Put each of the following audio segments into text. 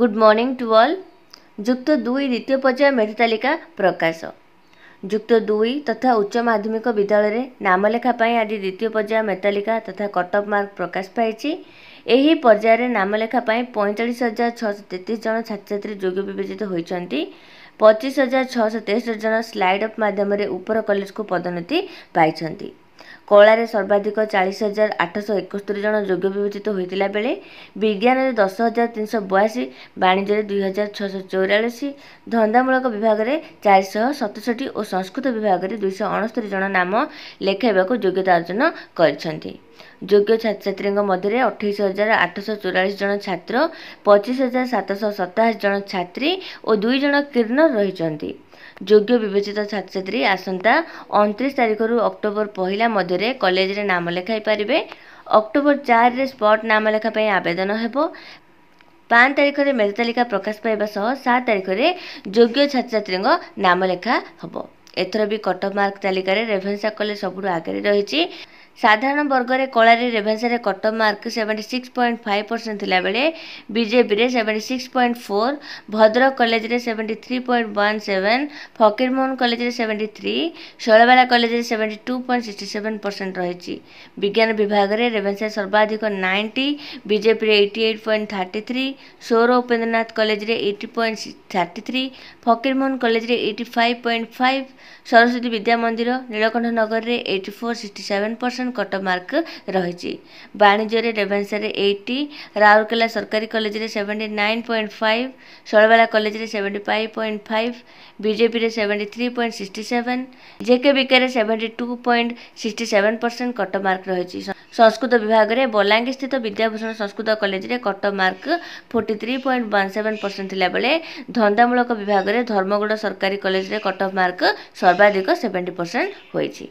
good morning two all ଯୁକ୍ତ ଦୁଇ ଦ୍ୱିତୀୟ ପର୍ଯ୍ୟାୟ ମେଧା ତାଲିକା ପ୍ରକାଶ ଯୁକ୍ତ ଦୁଇ ତଥା ଉଚ୍ଚ ମାଧ୍ୟମିକ ବିଦ୍ୟାଳୟରେ ନାମଲେଖା ପାଇଁ ଆଜି ଦ୍ୱିତୀୟ ପର୍ଯ୍ୟାୟ ମେଧା ତାଲିକା ତଥା କଟଅଫ୍ ମାର୍କ ପ୍ରକାଶ ପାଇଛି ଏହି ପର୍ଯ୍ୟାୟରେ ନାମଲେଖା ପାଇଁ ପଇଁଚାଳିଶ ହଜାର ଛଅଶହ ତେତିଶ ଜଣ ଛାତ୍ରଛାତ୍ରୀ ଯୋଗ୍ୟ ବିବେଚିତ ହୋଇଛନ୍ତି ପଚିଶ ହଜାର ଛଅଶହ ତେଷଠି ଜଣ ସ୍ଲାଇଡ଼ ଅପ୍ ମାଧ୍ୟମରେ ଉପର କଲେଜକୁ ପଦୋନ୍ନତି ପାଇଛନ୍ତି କଳାରେ ସର୍ବାଧିକ ଚାଳିଶ ହଜାର ଆଠଶହ ଏକସ୍ତରି ଜଣ ଯୋଗ୍ୟ ବିବେଚିତ ହୋଇଥିଲା ବେଳେ ବିଜ୍ଞାନରେ ଦଶ ହଜାର ତିନିଶହ ବୟାଅଶୀ ବାଣିଜ୍ୟରେ ଦୁଇ ହଜାର ଛଅଶହ ଚଉରାଳିଶ ଧନ୍ଦାମୂଳକ ବିଭାଗରେ ଚାରିଶହ ସତଷଠି ଓ ସଂସ୍କୃତ ବିଭାଗରେ ଦୁଇଶହ ଅଣସ୍ତରି ଜଣ ନାମ ଲେଖାଇବାକୁ ଯୋଗ୍ୟତା ଅର୍ଜନ କରିଛନ୍ତି ଯୋଗ୍ୟ ଛାତ୍ରଛାତ୍ରୀଙ୍କ ମଧ୍ୟରେ ଅଠେଇଶ ହଜାର ଆଠଶହ ଚଉରାଳିଶ ଜଣ ଛାତ୍ର ପଚିଶ ହଜାର ସାତଶହ ସତାଅଶୀ ଜଣ ଛାତ୍ରୀ ଓ ଦୁଇ ଜଣ କିର୍ଣ୍ଣ ରହିଛନ୍ତି ଯୋଗ୍ୟ ବିବେଚିତ ଛାତ୍ରଛାତ୍ରୀ ଆସନ୍ତା ଅଣତିରିଶ ତାରିଖରୁ ଅକ୍ଟୋବର ପହିଲା ମଧ୍ୟରେ କଲେଜରେ ନାମ ଲେଖାଇପାରିବେ ଅକ୍ଟୋବର ଚାରିରେ ସ୍ପଟ୍ ନାମ ଲେଖା ପାଇଁ ଆବେଦନ ହେବ ପାଞ୍ଚ ତାରିଖରେ ମେଧା ତାଲିକା ପ୍ରକାଶ ପାଇବା ସହ ସାତ ତାରିଖରେ ଯୋଗ୍ୟ ଛାତ୍ରଛାତ୍ରୀଙ୍କ ନାମ ଲେଖା ହେବ ଏଥର ବି କଟକ ମାର୍କ ତାଲିକାରେ ରେଭେନ୍ସା କଲେଜ ସବୁଠୁ ଆଗରେ ରହିଛି ସାଧାରଣ ବର୍ଗରେ କଳାରେ ରେଭେନ୍ସାରେ cut mark seventy six point five percent ଥିଲାବେଳେ ବିଜେପିରେ seventy six point four Bhadrak କଲେଜରେ seventy three point one seven Fakirmohan କଲେଜରେ ସେଭେଣ୍ଟି ଥ୍ରୀ ଶୈଳବାଳା କଲେଜରେ seventy two point sixty seven percent ରହିଛି ବିଜ୍ଞାନ ବିଭାଗରେ ରେଭେନ୍ସା ସର୍ବାଧିକ ନାଇଣ୍ଟି ବିଜେପିରେ eighty eight point thirty three ସୌର ଉପେନ୍ଦ୍ରନାଥ କଲେଜରେ eighty point thirty three Fakirmohan କଲେଜରେ ଏଇଟି five point five Saraswati Vidya Mandir Nilakantha ନଗରରେ eighty four sixty seven percent percent cut mark ରହିଛି ବାଣିଜ୍ୟରେ ରେଭେନ୍ସାରେ ଏଇଟି ରାଉରକେଲା ସରକାରୀ କଲେଜରେ seventy nine point five Shailabala କଲେଜରେ ସେଭେଣ୍ଟି ଫାଇଭ୍ ପଏଣ୍ଟ ଫାଇଭ୍ ବିଜେପିରେ seventy three point sixty seven ଜେକେବିକେରେ seventy two point sixty seven percent cut mark ରହିଛି ସଂସ୍କୃତ ବିଭାଗରେ ବଲାଙ୍ଗୀର ସ୍ଥିତ ବିଦ୍ୟାଭୂଷଣ ସଂସ୍କୃତ କଲେଜରେ cut mark forty three point one seven percent ଥିଲାବେଳେ ଧନ୍ଦାମୂଳକ ବିଭାଗରେ ଧର୍ମଗଡ଼ ସରକାରୀ କଲେଜରେ କଟ ଅଫ୍ ମାର୍କ ସର୍ବାଧିକ ସେଭେଣ୍ଟି ପରସେଣ୍ଟ ହୋଇଛି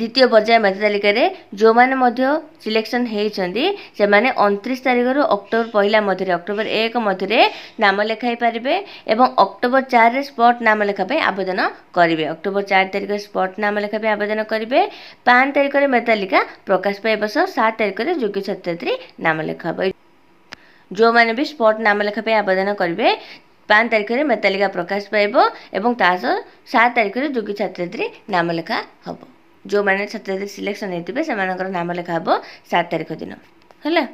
ଦ୍ୱିତୀୟ ପର୍ଯ୍ୟାୟ ମେଧା ତାଲିକାରେ ଯେଉଁମାନେ ମଧ୍ୟ ସିଲେକ୍ସନ୍ ହୋଇଛନ୍ତି ସେମାନେ ଅଣତିରିଶ ତାରିଖରୁ ଅକ୍ଟୋବର ପହିଲା ମଧ୍ୟରେ ଅକ୍ଟୋବର ଏକ ମଧ୍ୟରେ ନାମ ଲେଖାଇ ପାରିବେ ଏବଂ ଅକ୍ଟୋବର ଚାରିରେ ସ୍ପଟ୍ ନାମ ଲେଖା ପାଇଁ ଆବେଦନ କରିବେ ଅକ୍ଟୋବର ଚାରି ତାରିଖରେ ସ୍ପଟ୍ ନାମ ଲେଖା ପାଇଁ ଆବେଦନ କରିବେ ପାଞ୍ଚ ତାରିଖରେ ମେଧା ତାଲିକା ପ୍ରକାଶ ପାଇବା ସହ ସାତ ତାରିଖରେ ଯୋଗ୍ୟ ଛାତ୍ରଛାତ୍ରୀ ନାମ ଲେଖା ହେବ ଯେଉଁମାନେ ବି ସ୍ପଟ୍ ନାମ ଲେଖା ପାଇଁ ଆବେଦନ କରିବେ ପାଞ୍ଚ ତାରିଖରେ ମେଧାତାଲିକା ପ୍ରକାଶ ପାଇବ ଏବଂ ତା ସହ ସାତ ତାରିଖରେ ଯୋଗ୍ୟ ଛାତ୍ରଛାତ୍ରୀ ନାମ ଲେଖା ହେବ ଯେଉଁମାନେ ଛାତ୍ରଛାତ୍ରୀ ସିଲେକ୍ସନ୍ ହେଇଥିବେ ସେମାନଙ୍କର ନାମ ଲେଖା ହେବ ସାତ ତାରିଖ ଦିନ ହେଲା